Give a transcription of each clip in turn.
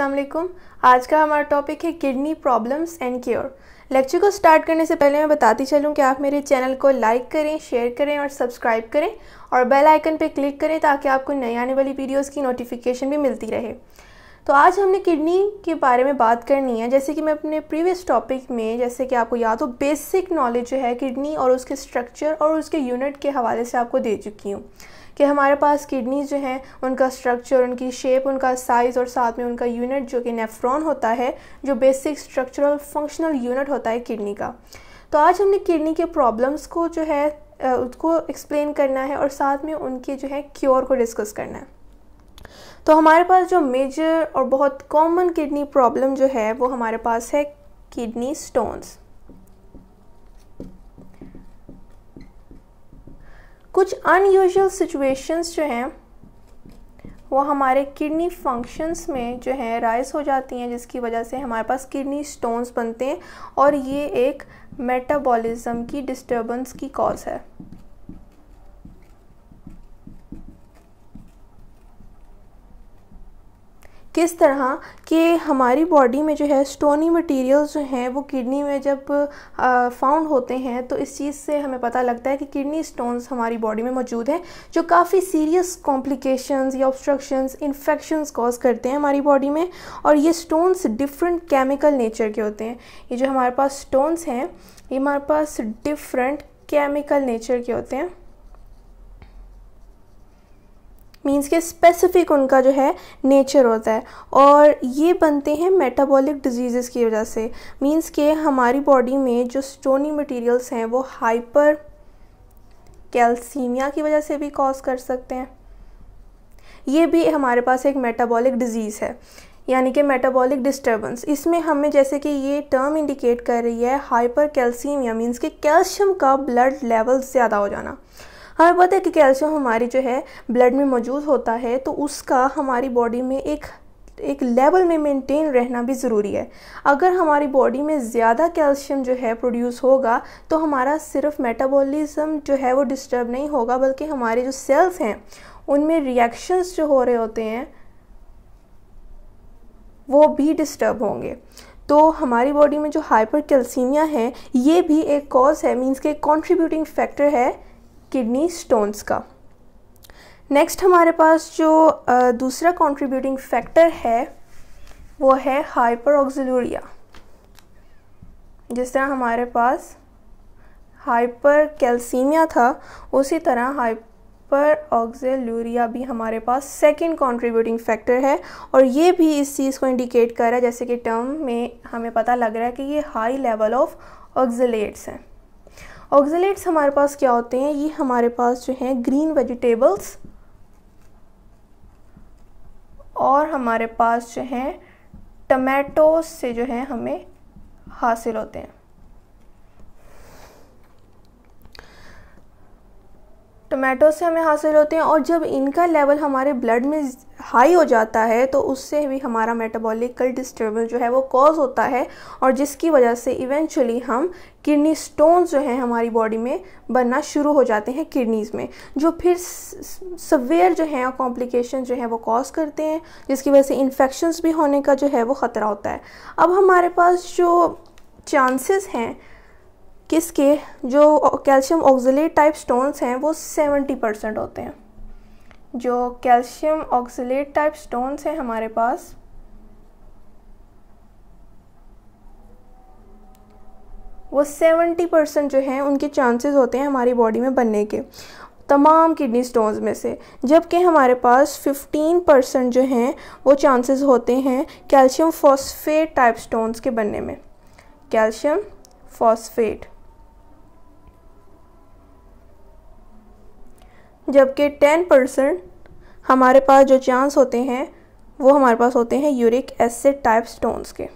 असलम आज का हमारा टॉपिक है kidney problems and cure lecture को स्टार्ट करने से पहले मैं बताती चलूँ कि आप मेरे चैनल को लाइक करें शेयर करें और सब्सक्राइब करें और बेल आइकन पर क्लिक करें ताकि आपको नई आने वाली वीडियोस की नोटिफिकेशन भी मिलती रहे तो आज हमने किडनी के बारे में बात करनी है जैसे कि मैं अपने प्रीवियस टॉपिक में जैसे कि आपको याद हो बेसिक नॉलेज जो है किडनी और उसके स्ट्रक्चर और उसके यूनिट के हवाले से आपको दे चुकी हूँ कि हमारे पास किडनीज जो हैं उनका स्ट्रक्चर उनकी शेप उनका साइज़ और साथ में उनका यूनिट जो कि नेफ्रॉन होता है जो बेसिक स्ट्रक्चरल फंक्शनल यूनिट होता है किडनी का तो आज हमने किडनी के प्रॉब्लम्स को जो है उसको एक्सप्लेन करना है और साथ में उनके जो है क्योर को डिस्कस करना है तो हमारे पास जो मेजर और बहुत कॉमन किडनी प्रॉब्लम जो है वो हमारे पास है किडनी स्टोन्स कुछ अनयूजल सिचुएशंस जो हैं वो हमारे किडनी फंक्शंस में जो है राइज हो जाती हैं जिसकी वजह से हमारे पास किडनी स्टोन्स बनते हैं और ये एक मेटाबॉलिज्म की डिस्टरबेंस की कॉज है किस तरह कि हमारी बॉडी में जो है स्टोनी मटेरियल्स जो हैं वो किडनी में जब फाउंड होते हैं तो इस चीज़ से हमें पता लगता है कि किडनी स्टोन्स हमारी बॉडी में मौजूद हैं जो काफ़ी सीरियस कॉम्प्लिकेशंस या ऑब्स्ट्रक्शंस इन्फेक्शंस कॉज करते हैं हमारी बॉडी में और ये स्टोन्स डिफरेंट केमिकल नेचर के होते हैं ये जो हमारे पास स्टोन्स हैं ये हमारे पास डिफरेंट केमिकल नेचर के होते हैं मीन्स के स्पेसिफिक उनका जो है नेचर होता है और ये बनते हैं मेटाबॉलिक डिजीज़ की वजह से मीन्स के हमारी बॉडी में जो स्टोनी मटेरियल्स हैं वो हाइपर कैल्सीमिया की वजह से भी कॉज कर सकते हैं ये भी हमारे पास एक मेटाबॉलिक डिजीज़ है यानी कि मेटाबॉलिक डिस्टर्बेंस इसमें हमें जैसे कि ये टर्म इंडिकेट कर रही है हाइपर कैल्सीमिया मीन्स कि कैल्शियम का ब्लड लेवल ज़्यादा हो जाना हमें पता है कि कैल्शियम हमारी जो है ब्लड में मौजूद होता है तो उसका हमारी बॉडी में एक एक लेवल में मेंटेन रहना भी ज़रूरी है अगर हमारी बॉडी में ज़्यादा कैल्शियम जो है प्रोड्यूस होगा तो हमारा सिर्फ मेटाबॉलिज्म जो है वो डिस्टर्ब नहीं होगा बल्कि हमारे जो सेल्स हैं उनमें रिएक्शंस जो हो रहे होते हैं वो भी डिस्टर्ब होंगे तो हमारी बॉडी में जो हाइपर कैल्सीमिया है ये भी एक कॉज है मीन्स के कॉन्ट्रीब्यूटिंग फैक्टर है किडनी स्टोन्स का नेक्स्ट हमारे पास जो दूसरा कंट्रीब्यूटिंग फैक्टर है वो है हाइपर ऑक्जिलूरिया जिस तरह हमारे पास हाइपर कैल्सीमिया था उसी तरह हाइपर ऑक्जेलूरिया भी हमारे पास सेकंड कंट्रीब्यूटिंग फैक्टर है और ये भी इस चीज़ को इंडिकेट कर रहा है जैसे कि टर्म में हमें पता लग रहा है कि ये हाई लेवल ऑफ ऑक्जिलेट्स हैं ऑक्जिलेट्स हमारे पास क्या होते हैं ये हमारे पास जो हैं ग्रीन वेजिटेबल्स और हमारे पास जो हैं टमेटो से जो है हमें हासिल होते हैं टमेटो से हमें हासिल होते हैं और जब इनका लेवल हमारे ब्लड में हाई हो जाता है तो उससे भी हमारा मेटाबॉलिकल डिस्टर्बेंस जो है वो कॉज होता है और जिसकी वजह से इवेंचुअली हम किडनी स्टोन्स जो हैं हमारी बॉडी में बनना शुरू हो जाते हैं किडनीज़ में जो फिर सवेयर जो हैं कॉम्प्लिकेशन जो हैं वो कॉज करते हैं जिसकी वजह से इन्फेक्शंस भी होने का जो है वो ख़तरा होता है अब हमारे पास जो चांसेस हैं किसके जो कैल्शियम ऑक्जलेट टाइप स्टोन्स हैं वो सेवेंटी परसेंट होते हैं जो कैल्शियम ऑक्सीट टाइप स्टोन्स हैं हमारे पास वो सेवेंटी परसेंट जो हैं उनके चांसेस होते हैं हमारी बॉडी में बनने के तमाम किडनी स्टोन्स में से जबकि हमारे पास फ़िफ्टीन परसेंट जो हैं वो चांसेस होते हैं कैल्शियम फॉस्फेट टाइप स्टोन्स के बनने में कैल्शियम फॉस्फेट जबकि टेन परसेंट हमारे पास जो चांस होते हैं वो हमारे पास होते हैं यूरिक एसिड टाइप स्टोन्स के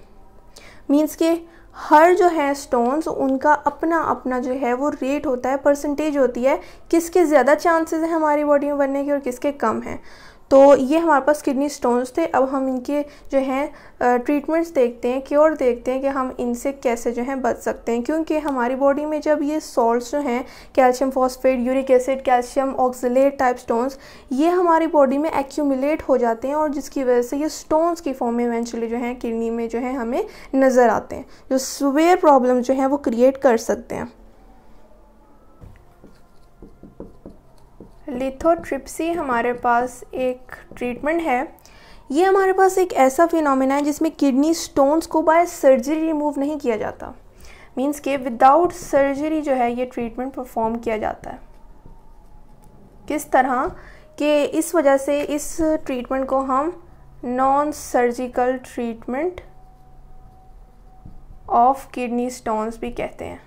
मींस के हर जो है स्टोन्स उनका अपना अपना जो है वो रेट होता है परसेंटेज होती है किसके ज़्यादा चांसेस हैं हमारी बॉडी में बनने के और किसके कम हैं तो ये हमारे पास किडनी स्टोन्स थे अब हम इनके जो हैं ट्रीटमेंट्स देखते हैं क्योर देखते हैं कि हम इनसे कैसे जो हैं बच सकते हैं क्योंकि हमारी बॉडी में जब ये सॉल्ट्स जो हैं calcium phosphate uric acid calcium oxalate type stones ये हमारी बॉडी में एक्यूमुलेट हो जाते हैं और जिसकी वजह से ये स्टोन्स की फॉर्म में इवेंचुअली जो हैं किडनी में जो है हमें नज़र आते हैं जो सुवेयर प्रॉब्लम जो हैं वो क्रिएट कर सकते हैं लिथोट्रिप्सी हमारे पास एक ट्रीटमेंट है ये हमारे पास एक ऐसा फिनोमिना है जिसमें किडनी स्टोन्स को बाय सर्जरी रिमूव नहीं किया जाता मीन्स के विदाउट सर्जरी जो है ये ट्रीटमेंट परफॉर्म किया जाता है किस तरह कि इस वजह से इस ट्रीटमेंट को हम non surgical treatment of kidney stones भी कहते हैं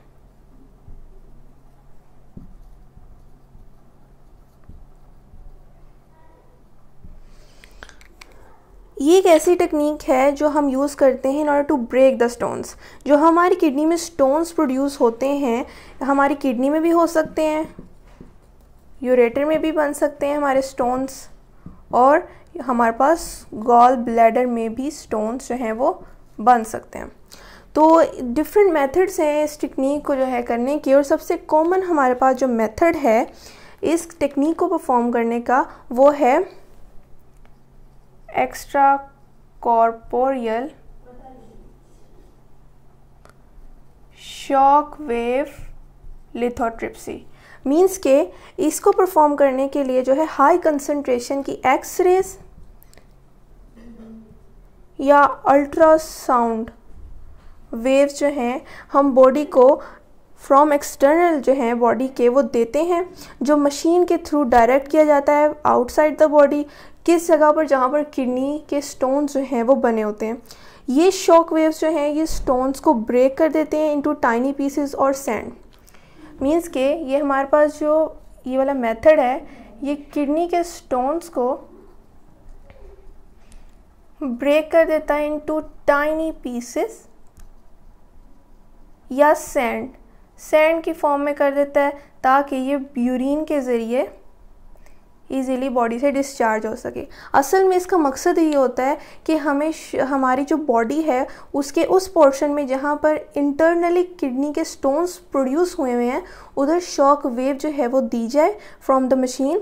ये एक ऐसी टेक्निक है जो हम यूज़ करते हैं in order to break the stones जो हमारी किडनी में स्टोन्स प्रोड्यूस होते हैं हमारी किडनी में भी हो सकते हैं यूरेटर में भी बन सकते हैं हमारे स्टोन्स और हमारे पास गॉल ब्लैडर में भी स्टोन्स जो हैं वो बन सकते हैं तो डिफरेंट मेथड्स हैं इस टेक्निक को जो है करने की और सबसे कॉमन हमारे पास जो मेथड है इस टेक्निक को परफॉर्म करने का वो है extracorporeal shock wave lithotripsy means के इसको परफॉर्म करने के लिए जो है हाई कंसंट्रेशन की एक्स रेज या अल्ट्रासाउंड वेव जो हैं हम बॉडी को फ्रॉम एक्सटर्नल जो हैं बॉडी के वो देते हैं जो मशीन के थ्रू डायरेक्ट किया जाता है आउटसाइड द बॉडी किस जगह पर जहाँ पर किडनी के स्टोन जो हैं वो बने होते हैं ये शॉक वेव्स जो हैं ये स्टोन्स को ब्रेक कर देते हैं इनटू टाइनी पीसेस और सैंड मींस के ये हमारे पास जो ये वाला मेथड है ये किडनी के स्टोन्स को ब्रेक कर देता है इनटू टाइनी पीसेस या सैंड सैंड की फॉर्म में कर देता है ताकि ये यूरिन के ज़रिए ईज़िली बॉडी से डिस्चार्ज हो सके असल में इसका मकसद ये होता है कि हमें हमारी जो बॉडी है उसके उस पोर्शन में जहाँ पर इंटरनली किडनी के स्टोन्स प्रोड्यूस हुए हुए हैं उधर शॉक वेव जो है वो दी जाए फ्रॉम द मशीन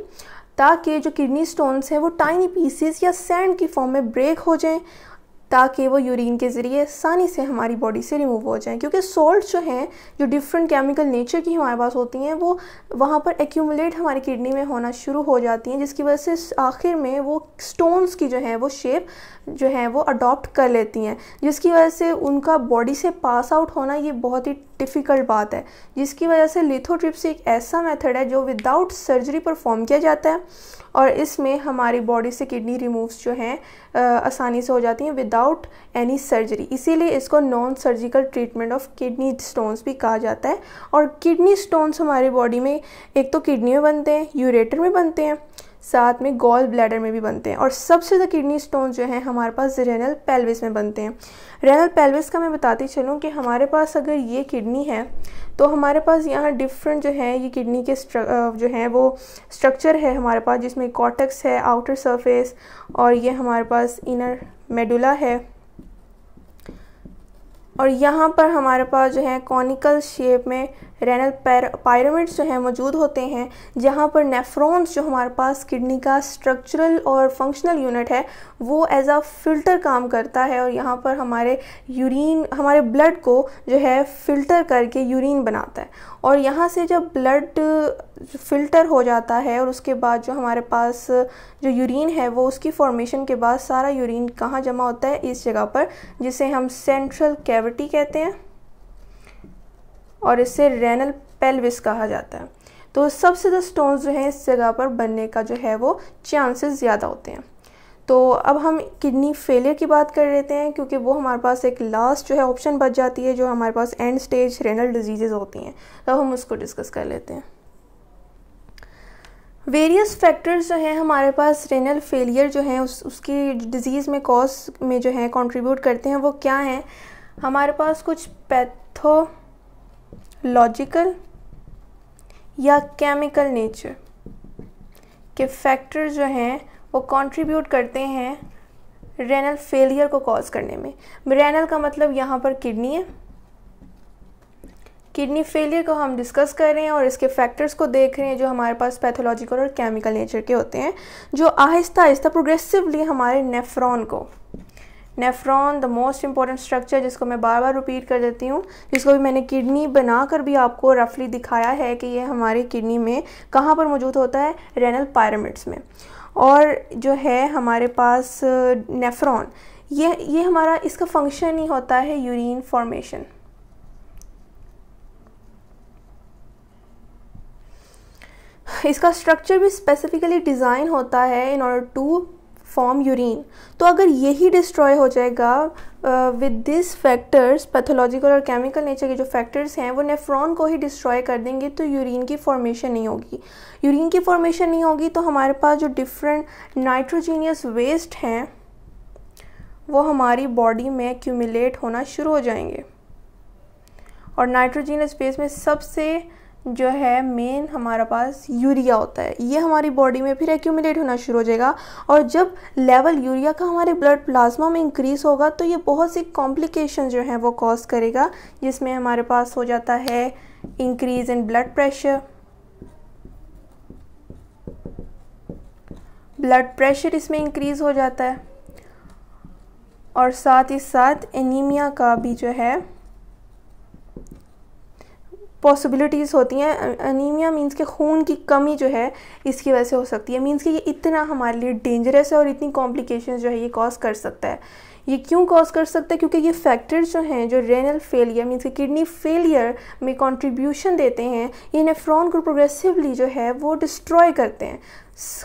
ताकि जो किडनी स्टोन्स हैं वो टाइनी पीसीस या सैंड की फॉर्म में ब्रेक हो जाएं ताकि वो यूरिन के ज़रिए आसानी से हमारी बॉडी से रिमूव हो जाएं क्योंकि सॉल्ट जो हैं जो डिफरेंट केमिकल नेचर की हमारे पास होती हैं वो वहाँ पर एक्यूमुलेट हमारी किडनी में होना शुरू हो जाती हैं जिसकी वजह से आखिर में वो स्टोन्स की जो है वो शेप जो है वो अडॉप्ट कर लेती हैं जिसकी वजह से उनका बॉडी से पास आउट होना ये बहुत ही डिफ़िकल्ट बात है जिसकी वजह से लिथोट्रिप्स एक ऐसा मेथड है जो विदाउट सर्जरी परफॉर्म किया जाता है और इसमें हमारी बॉडी से किडनी रिमूव्स जो हैं आसानी से हो जाती हैं विदाउट एनी सर्जरी इसीलिए इसको non surgical treatment of kidney stones भी कहा जाता है और किडनी स्टोन्स हमारी बॉडी में एक तो किडनी में बनते हैं यूरेटर में बनते हैं साथ में गॉल ब्लैडर में भी बनते हैं और सबसे ज़्यादा किडनी स्टोन जो है हमारे पास रेनल पेल्विस में बनते हैं रेनल पेल्विस का मैं बताती चलूँ कि हमारे पास अगर ये किडनी है तो हमारे पास यहाँ डिफरेंट जो है ये किडनी के जो है वो स्ट्रक्चर है हमारे पास जिसमें कॉटक्स है आउटर सरफेस और ये हमारे पास इनर मेडुला है और यहाँ पर हमारे पास जो है कॉनिकल शेप में रेनल पायरामिड्स जो हैं मौजूद होते हैं जहाँ पर नेफ्रॉन्स जो हमारे पास किडनी का स्ट्रक्चरल और फंक्शनल यूनिट है वो एज अ फ़िल्टर काम करता है और यहाँ पर हमारे यूरिन हमारे ब्लड को जो है फ़िल्टर करके यूरिन बनाता है और यहाँ से जब ब्लड फ़िल्टर हो जाता है और उसके बाद जो हमारे पास जो यूरिन है वो उसकी फॉर्मेशन के बाद सारा यूरिन कहाँ जमा होता है इस जगह पर जिसे हम सेंट्रल कैविटी कहते हैं और इसे रेनल पेल्विस कहा जाता है तो सबसे ज़्यादा स्टोन्स जो हैं इस जगह पर बनने का जो है वो चांसेस ज़्यादा होते हैं तो अब हम किडनी फेलियर की बात कर लेते हैं क्योंकि वो हमारे पास एक लास्ट जो है ऑप्शन बच जाती है जो हमारे पास एंड स्टेज रेनल डिजीज़ेज होती हैं तो हम उसको डिस्कस कर लेते हैं वेरियस फैक्टर्स जो हैं हमारे पास रेनल फेलियर जो हैं उस उसकी डिज़ीज़ में कॉज में जो है कंट्रीब्यूट करते हैं वो क्या हैं हमारे पास कुछ पैथो लॉजिकल या केमिकल नेचर के फैक्टर जो हैं वो कंट्रीब्यूट करते हैं रेनल फेलियर को कॉज करने में रेनल का मतलब यहाँ पर किडनी है किडनी फेलियर को हम डिस्कस कर रहे हैं और इसके फैक्टर्स को देख रहे हैं जो हमारे पास पैथोलॉजिकल और केमिकल नेचर के होते हैं जो आहिस्ता आहिस्ता प्रोग्रेसिवली हमारे नेफ्रॉन को nephron the most important structure जिसको मैं बार बार रिपीट कर देती हूँ जिसको भी मैंने किडनी बनाकर भी आपको रफली दिखाया है कि ये हमारे किडनी में कहाँ पर मौजूद होता है रेनल पायरामिड्स में और जो है हमारे पास नेफ्रॉन uh, ये ये हमारा इसका फंक्शन ही होता है यूरिन फॉर्मेशन इसका स्ट्रक्चर भी स्पेसिफिकली डिज़ाइन होता है in order to form urine तो अगर यही डिस्ट्रॉय हो जाएगा विद दिस फैक्टर्स पैथोलॉजिकल और केमिकल नेचर के जो फैक्टर्स हैं वो नेफ्रॉन को ही डिस्ट्रॉय कर देंगे तो यूरिन की फॉर्मेशन नहीं होगी यूरिन की फॉर्मेशन नहीं होगी तो हमारे पास जो डिफरेंट नाइट्रोजीनियस वेस्ट हैं वो हमारी बॉडी में एक्यूमिलेट होना शुरू हो जाएंगे और नाइट्रोजीनियस वेस्ट में सबसे जो है मेन हमारे पास यूरिया होता है ये हमारी बॉडी में फिर एक्यूमिलेट होना शुरू हो जाएगा और जब लेवल यूरिया का हमारे ब्लड प्लाज्मा में इंक्रीज़ होगा तो ये बहुत सी कॉम्प्लिकेशन जो हैं वो कॉज करेगा जिसमें हमारे पास हो जाता है increase in blood pressure blood pressure इसमें इंक्रीज़ हो जाता है और साथ ही साथ एनीमिया का भी जो है पॉसिबिलिटीज़ होती हैं अनीमिया मीन्स के खून की कमी जो है इसकी वजह से हो सकती है मीन्स कि ये इतना हमारे लिए डेंजरस है और इतनी कॉम्प्लिकेशन जो है ये कॉज कर सकता है ये क्यों कॉज कर सकता है क्योंकि ये फैक्टर्स जो हैं जो रेनल फेलियर मीन्स कि किडनी फेलियर में कंट्रीब्यूशन देते हैं ये नेफ्रॉन को प्रोग्रेसिवली जो है वो डिस्ट्रॉय करते हैं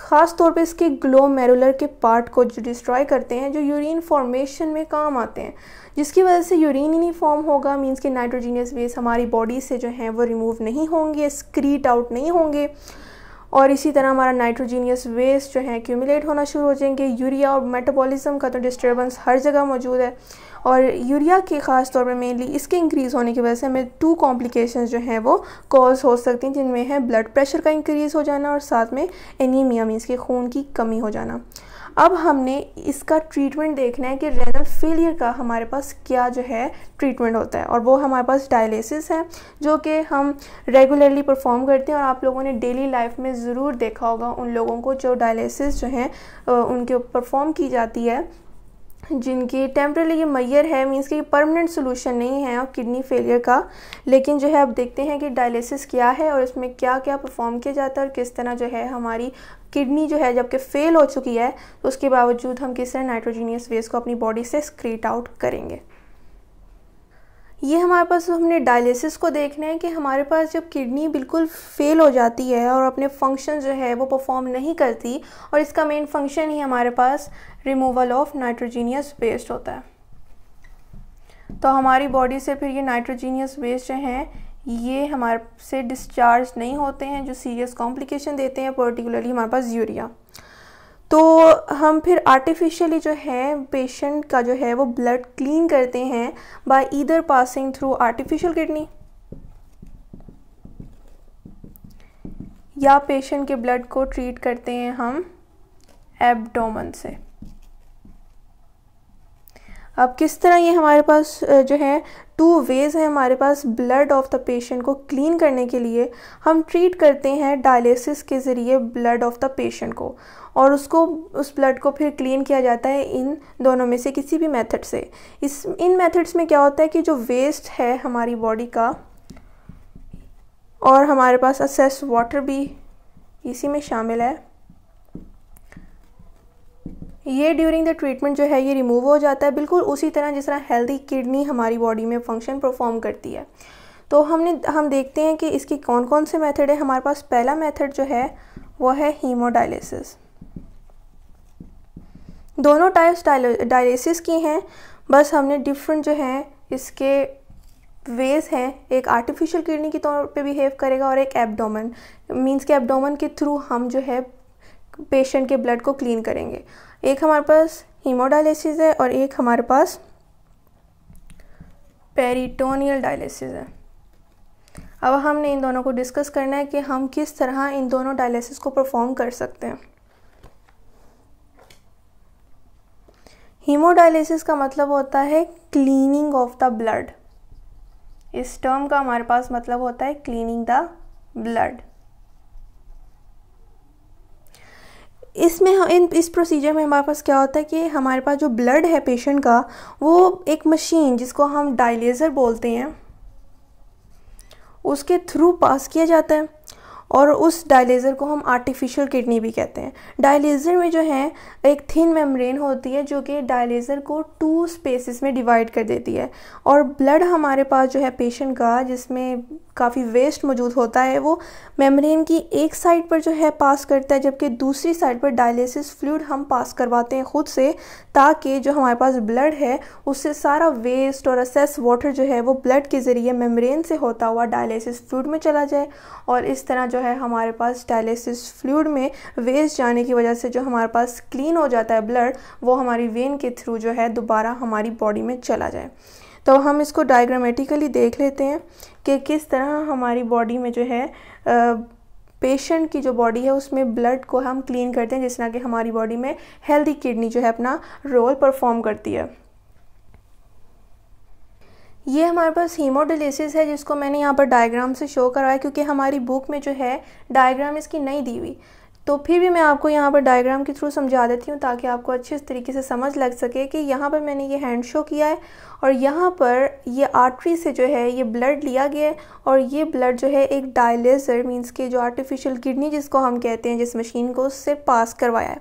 ख़ास तौर पे इसके ग्लो मेरुलर के पार्ट को जो डिस्ट्रॉय करते हैं जो यूरिन फॉर्मेशन में काम आते हैं जिसकी वजह से यूरिन ही नहीं फॉर्म होगा मींस कि नाइट्रोजीनियस वेस्ट हमारी बॉडी से जो है वो रिमूव नहीं होंगे स्क्रीट आउट नहीं होंगे और इसी तरह हमारा नाइट्रोजीनियस वेस्ट जो है एक्यूमुलेट होना शुरू हो जाएंगे यूरिया और मेटाबॉलिज्म का तो डिस्टर्बेंस हर जगह मौजूद है और यूरिया के ख़ास तौर पर मेनली इसके इंक्रीज़ होने की वजह से हमें टू कॉम्प्लिकेशन जो हैं वो कॉज हो सकती हैं जिनमें है ब्लड प्रेशर का इंक्रीज़ हो जाना और साथ में एनीमिया मीन्स के खून की कमी हो जाना अब हमने इसका ट्रीटमेंट देखना है कि रेनल फेलियर का हमारे पास क्या जो है ट्रीटमेंट होता है और वो हमारे पास डायलिसिस है जो कि हम रेगुलरली परफॉर्म करते हैं और आप लोगों ने डेली लाइफ में ज़रूर देखा होगा उन लोगों को जो डायलिसिस जो है उनके परफॉर्म की जाती है जिनकी टेम्प्रेरी ये मैयर है मीन्स कि परमानेंट सोल्यूशन नहीं है और किडनी फेलियर का लेकिन जो है अब देखते हैं कि डायलिसिस क्या है और इसमें क्या क्या परफॉर्म किया जाता है और किस तरह जो है हमारी किडनी जो है जबकि फेल हो चुकी है तो उसके बावजूद हम किस तरह नाइट्रोजीनियस वेस्ट को अपनी बॉडी से स्क्रीट आउट करेंगे ये हमारे पास हमने डायलिसिस को देखना है कि हमारे पास जब किडनी बिल्कुल फेल हो जाती है और अपने फंक्शन जो है वो परफॉर्म नहीं करती और इसका मेन फंक्शन ही हमारे पास रिमूवल ऑफ नाइट्रोजीनियस वेस्ट होता है तो हमारी बॉडी से फिर ये नाइट्रोजीनियस वेस्ट जो हैं ये हमारे से डिस्चार्ज नहीं होते हैं जो सीरियस कॉम्प्लिकेशन देते हैं पर्टिकुलरली हमारे पास यूरिया तो हम फिर आर्टिफिशियली जो है पेशेंट का जो है वो ब्लड क्लीन करते हैं by either passing through artificial kidney या पेशेंट के ब्लड को ट्रीट करते हैं हम एब्डोमन से अब किस तरह ये हमारे पास जो है टू वेज़ हैं हमारे पास ब्लड ऑफ द पेशेंट को क्लीन करने के लिए हम ट्रीट करते हैं डायलिसिस के ज़रिए ब्लड ऑफ द पेशेंट को और उसको उस ब्लड को फिर क्लीन किया जाता है इन दोनों में से किसी भी मेथड से इस इन मेथड्स में क्या होता है कि जो वेस्ट है हमारी बॉडी का और हमारे पास असेस वाटर भी इसी में शामिल है ये ड्यूरिंग द ट्रीटमेंट जो है ये रिमूव हो जाता है बिल्कुल उसी तरह जिस तरह हेल्दी किडनी हमारी बॉडी में फंक्शन परफॉर्म करती है तो हमने हम देखते हैं कि इसकी कौन कौन से मेथड है हमारे पास पहला मेथड जो है वो है हीमोडायलिसिस दोनों टाइप्स डायलिसिस की हैं बस हमने डिफरेंट जो हैं इसके वेज हैं एक आर्टिफिशियल किडनी के तौर पे बिहेव करेगा और एक एबडोमन मींस के एबडोमन के थ्रू हम जो है पेशेंट के ब्लड को क्लीन करेंगे एक हमारे पास हीमोडायलिसिस है और एक हमारे पास पेरिटोनियल डायलिसिस है अब हमने इन दोनों को डिस्कस करना है कि हम किस तरह इन दोनों डायलिसिस को परफॉर्म कर सकते हैं हीमोडायलिसिस का मतलब होता है क्लीनिंग ऑफ द ब्लड इस टर्म का हमारे पास मतलब होता है क्लीनिंग द ब्लड इसमें हम इन इस प्रोसीजर में हमारे पास क्या होता है कि हमारे पास जो ब्लड है पेशेंट का वो एक मशीन जिसको हम डायलेज़र बोलते हैं उसके थ्रू पास किया जाता है और उस डायलेज़र को हम आर्टिफिशियल किडनी भी कहते हैं डायलेज़र में जो है एक थिन मेम्ब्रेन होती है जो कि डायलेज़र को टू स्पेसेस में डिवाइड कर देती है और ब्लड हमारे पास जो है पेशेंट का जिसमें काफ़ी वेस्ट मौजूद होता है वो मेम्ब्रेन की एक साइड पर जो है पास करता है जबकि दूसरी साइड पर डायलिसिस फ्लूड हम पास करवाते हैं ख़ुद से ताकि जो हमारे पास ब्लड है उससे सारा वेस्ट और असेस वाटर जो है वो ब्लड के ज़रिए मेम्ब्रेन से होता हुआ डायलिसिस फ्लूड में चला जाए और इस तरह जो है हमारे पास डायलिसिस फ्लूड में वेस्ट जाने की वजह से जो हमारे पास क्लीन हो जाता है ब्लड वो हमारी वेन के थ्रू जो है दोबारा हमारी बॉडी में चला जाए तो हम इसको डायग्रामेटिकली देख लेते हैं कि किस तरह हमारी बॉडी में जो है पेशेंट की जो बॉडी है उसमें ब्लड को हम क्लीन करते हैं जिस तरह कि हमारी बॉडी में हेल्दी किडनी जो है अपना रोल परफॉर्म करती है ये हमारे पास हीमोडिलिसिस है जिसको मैंने यहाँ पर डायग्राम से शो करवाया क्योंकि हमारी बुक में जो है डायग्राम इसकी नहीं दी हुई तो फिर भी मैं आपको यहाँ पर डायग्राम के थ्रू समझा देती हूँ ताकि आपको अच्छे तरीके से समझ लग सके कि यहाँ पर मैंने ये हैंड शो किया है और यहाँ पर ये आर्टरी से जो है ये ब्लड लिया गया है और ये ब्लड जो है एक डायलेसर मीन्स के जो आर्टिफिशियल किडनी जिसको हम कहते हैं जिस मशीन को उससे पास करवाया है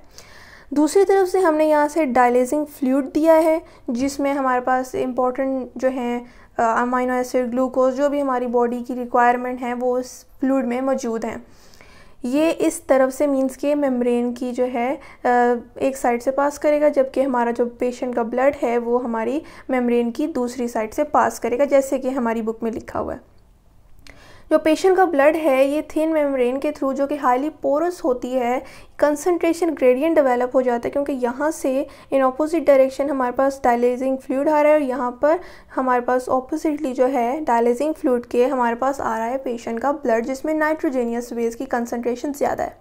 दूसरी तरफ से हमने यहाँ से डायलेजिंग फ्लूड दिया है जिसमें हमारे पास इम्पॉर्टेंट जो हैं अमाइनो एसिड ग्लूकोज जो भी हमारी बॉडी की रिक्वायरमेंट है वो उस फ्लूड में मौजूद हैं ये इस तरफ से मींस के मेम्ब्रेन की जो है एक साइड से पास करेगा जबकि हमारा जो पेशेंट का ब्लड है वो हमारी मेम्ब्रेन की दूसरी साइड से पास करेगा जैसे कि हमारी बुक में लिखा हुआ है जो पेशेंट का ब्लड है ये थिन मेम्ब्रेन के थ्रू जो कि हाईली पोरस होती है कंसनट्रेशन ग्रेडियंट डेवलप हो जाता है क्योंकि यहाँ से इन ऑपोजिट डायरेक्शन हमारे पास डायलेजिंग फ्लूड आ रहा है और यहाँ पर हमारे पास ऑपोजिटली जो है डायलेजिंग फ्लूड के हमारे पास आ रहा है पेशेंट का ब्लड जिसमें नाइट्रोजेनियस वेज की कंसनट्रेशन ज़्यादा है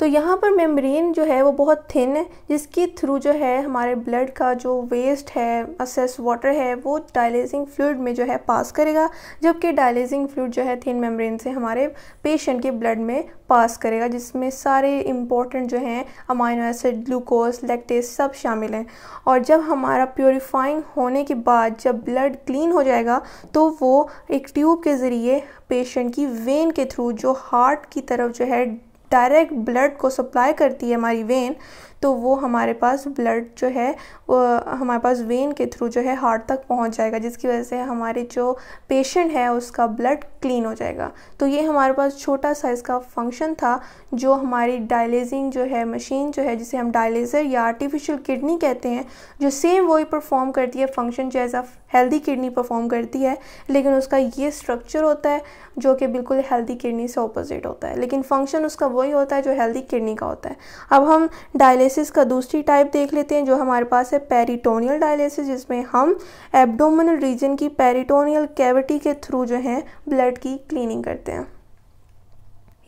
तो यहाँ पर मेम्ब्रेन जो है वो बहुत थिन है जिसके थ्रू जो है हमारे ब्लड का जो वेस्ट है असेस वाटर है वो डायलिसिंग फ्लूड में जो है पास करेगा जबकि डायलिसिंग फ्लूड जो है थिन मेम्ब्रेन से हमारे पेशेंट के ब्लड में पास करेगा जिसमें सारे इंपॉर्टेंट जो हैं अमाइनो एसिड ग्लूकोज लैक्टेज सब शामिल हैं और जब हमारा प्योरीफाइंग होने के बाद जब ब्लड क्लीन हो जाएगा तो वो एक ट्यूब के ज़रिए पेशेंट की वेन के थ्रू जो हार्ट की तरफ जो है डायरेक्ट ब्लड को सप्लाई करती है हमारी वेन तो वो हमारे पास ब्लड जो है हमारे पास वेन के थ्रू जो है हार्ट तक पहुंच जाएगा जिसकी वजह से हमारे जो पेशेंट है उसका ब्लड क्लीन हो जाएगा तो ये हमारे पास छोटा सा इसका फंक्शन था जो हमारी डायलिजिंग जो है मशीन जो है जिसे हम डायलिजर या आर्टिफिशियल किडनी कहते हैं जो सेम वही परफॉर्म करती है फंक्शन जो as a healthy kidney perform करती है लेकिन उसका ये स्ट्रक्चर होता है जो कि बिल्कुल हेल्दी किडनी से ऑपोजिट होता है लेकिन फंक्शन उसका वही होता है जो हेल्दी किडनी का होता है अब हम डायलिज डायलिसिस का दूसरी टाइप देख लेते हैं जो हमारे पास है पेरिटोनियल डायलिसिस जिसमें हम एब्डोमिनल रीजन की पेरिटोनियल कैविटी के थ्रू जो है ब्लड की क्लीनिंग करते हैं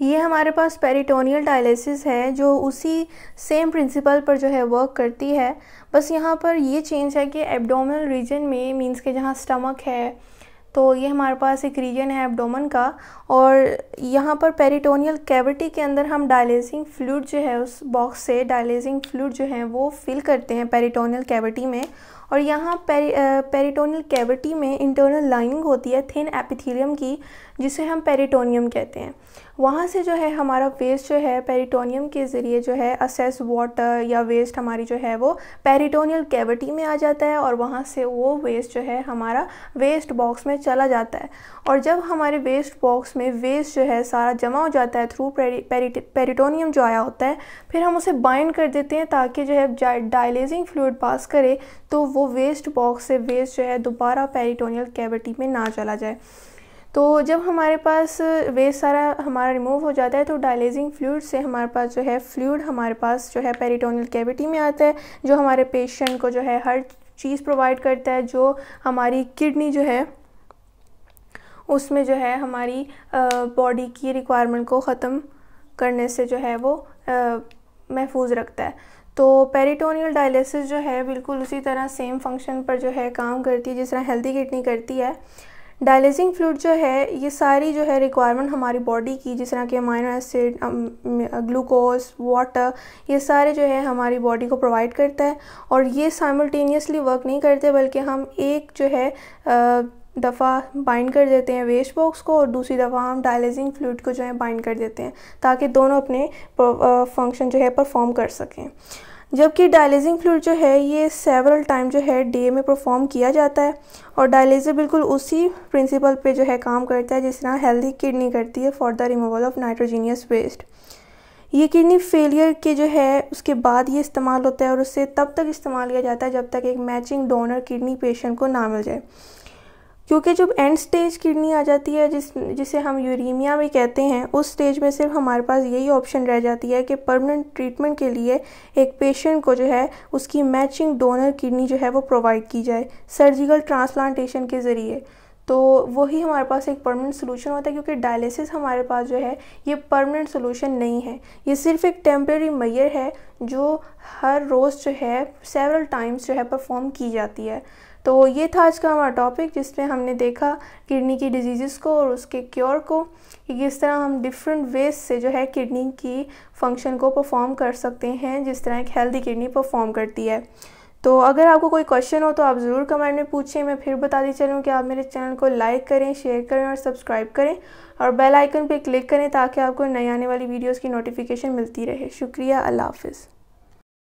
ये हमारे पास पेरिटोनियल डायलिसिस है जो उसी सेम प्रिंसिपल पर जो है वर्क करती है बस यहाँ पर ये चेंज है कि एब्डोमिनल रीजन में मींस के जहाँ स्टमक है तो ये हमारे पास एक रीजन है एबडोमन का और यहाँ पर पेरिटोनियल कैविटी के अंदर हम डायलेसिंग फ्लूड जो है उस बॉक्स से डायलिसिंग फ्लूड जो है वो फिल करते हैं पेरिटोनियल कैविटी में और यहाँ पेरी पेरिटोनियल कैविटी में इंटरनल लाइनिंग होती है थिन एपिथीलियम की जिसे हम पेरिटोनियम कहते हैं वहाँ से जो है हमारा वेस्ट जो है पेरिटोनियम के ज़रिए जो है असेस वाटर या वेस्ट हमारी जो है वो पेरिटोनियल कैविटी में आ जाता है और वहाँ से वो वेस्ट जो है हमारा वेस्ट बॉक्स में चला जाता है और जब हमारे वेस्ट बॉक्स में वेस्ट जो है सारा जमा हो जाता है थ्रू पेरिटोनियम जो आया होता है फिर हम उसे बाइंड कर देते हैं ताकि जो है डायलेजिंग फ्लूड पास करे तो वो वेस्ट बॉक्स से वेस्ट जो है दोबारा पेरिटोनियल कैविटी में ना चला जाए तो जब हमारे पास वेस्ट सारा हमारा रिमूव हो जाता है तो डायलेजिंग फ्लूड से हमारे पास जो है फ्लूड हमारे पास जो है पेरिटोनियल कैविटी में आता है जो हमारे पेशेंट को जो है हर चीज़ प्रोवाइड करता है जो हमारी किडनी जो है उसमें जो है हमारी बॉडी की रिक्वायरमेंट को ख़त्म करने से जो है वो महफूज रखता है तो पेरिटोनियल डायलिसिस जो है बिल्कुल उसी तरह सेम फंक्शन पर जो है काम करती है जिस तरह हेल्दी किडनी करती है डायलिसिंग फ्लूड जो है ये सारी जो है रिक्वायरमेंट हमारी बॉडी की जिस तरह के अमाइनो एसिड ग्लूकोज वाटर ये सारे जो है हमारी बॉडी को प्रोवाइड करता है और ये साइमल्टेनियसली वर्क नहीं करते बल्कि हम एक जो है दफ़ा बाइंड कर देते हैं वेस्ट बॉक्स को और दूसरी दफ़ा हम डायलिसिंग फ्लूड को जो है बाइंड कर देते हैं ताकि दोनों अपने फंक्शन जो है परफॉर्म कर सकें जबकि डायलिजिंग फ्लूड जो है ये सेवरल टाइम जो है डे में परफॉर्म किया जाता है और डायलिजर बिल्कुल उसी प्रिंसिपल पे जो है काम करता है जिस तरह हेल्दी किडनी करती है for the removal of nitrogenous waste ये किडनी फेलियर के जो है उसके बाद ये इस्तेमाल होता है और उससे तब तक इस्तेमाल किया जाता है जब तक एक मैचिंग डोनर किडनी पेशेंट को ना मिल जाए क्योंकि जब एंड स्टेज किडनी आ जाती है जिस जिसे हम यूरीमिया भी कहते हैं उस स्टेज में सिर्फ हमारे पास यही ऑप्शन रह जाती है कि परमानेंट ट्रीटमेंट के लिए एक पेशेंट को जो है उसकी मैचिंग डोनर किडनी जो है वो प्रोवाइड की जाए सर्जिकल ट्रांसप्लांटेशन के ज़रिए तो वही हमारे पास एक परमानेंट सोलूशन होता है क्योंकि डायलिसिस हमारे पास जो है ये परमानेंट सोलूशन नहीं है ये सिर्फ एक टेम्प्रेरी मैयर है जो हर रोज़ जो है सेवरल टाइम्स जो है परफॉर्म की जाती है तो ये था आज का हमारा टॉपिक जिसमें हमने देखा किडनी की डिजीज़ को और उसके क्योर को कि किस तरह हम डिफरेंट वेज से जो है किडनी की फंक्शन को परफॉर्म कर सकते हैं जिस तरह एक हेल्दी किडनी परफॉर्म करती है तो अगर आपको कोई क्वेश्चन हो तो आप ज़रूर कमेंट में पूछें मैं फिर बता दी चलूँ कि आप मेरे चैनल को लाइक करें शेयर करें और सब्सक्राइब करें और बेल आइकन पर क्लिक करें ताकि आपको नई आने वाली वीडियोज़ की नोटिफिकेशन मिलती रहे शुक्रिया अल्लाह हाफिज़